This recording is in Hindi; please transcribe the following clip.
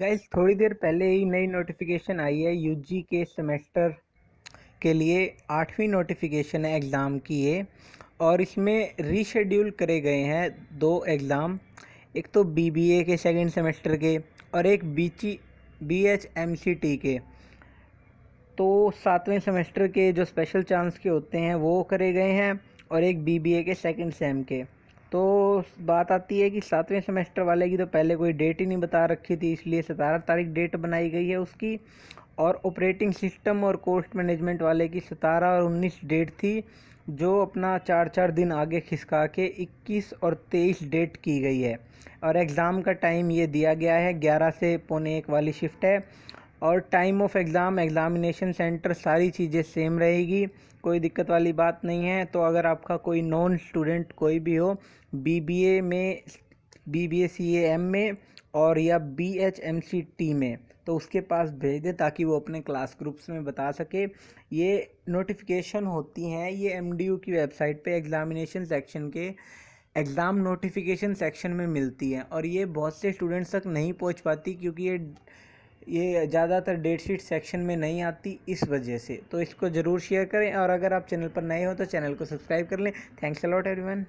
गाइस थोड़ी देर पहले ही नई नोटिफिकेशन आई है यूजी के सेमेस्टर के लिए आठवीं नोटिफिकेशन है एग्ज़ाम की ये और इसमें रीशेड्यूल करे गए हैं दो एग्ज़ाम एक तो बीबीए के सेकंड सेमेस्टर के और एक बीची बीएचएमसीटी के तो सातवें सेमेस्टर के जो स्पेशल चांस के होते हैं वो करे गए हैं और एक बीबीए के सेकंड सेम के तो बात आती है कि सातवें सेमेस्टर वाले की तो पहले कोई डेट ही नहीं बता रखी थी इसलिए सतारह तारीख डेट बनाई गई है उसकी और ऑपरेटिंग सिस्टम और कोस्ट मैनेजमेंट वाले की सतारह और उन्नीस डेट थी जो अपना चार चार दिन आगे खिसका के इक्कीस और तेईस डेट की गई है और एग्ज़ाम का टाइम ये दिया गया है ग्यारह से पौने एक वाली शिफ्ट है और time of exam examination centre सारी चीज़ें सेम रहेगी कोई दिक्कत वाली बात नहीं है तो अगर आपका कोई नॉन स्टूडेंट कोई भी हो बीबीए में बीबीए सीएएम में और या बीएचएमसीटी में तो उसके पास भेज दे ताकि वो अपने क्लास ग्रुप्स में बता सके ये नोटिफिकेशन होती हैं ये यू की वेबसाइट पे एग्ज़ामिनेशन सेक्शन के एग्ज़ाम नोटिफिकेशन सेक्शन में मिलती है और ये बहुत से स्टूडेंट्स तक नहीं पहुंच पाती क्योंकि ये ये ज़्यादातर डेट शीट सेक्शन में नहीं आती इस वजह से तो इसको ज़रूर शेयर करें और अगर आप चैनल पर नए हो तो चैनल को सब्सक्राइब कर लें थैंक्स अलॉट एवरीवन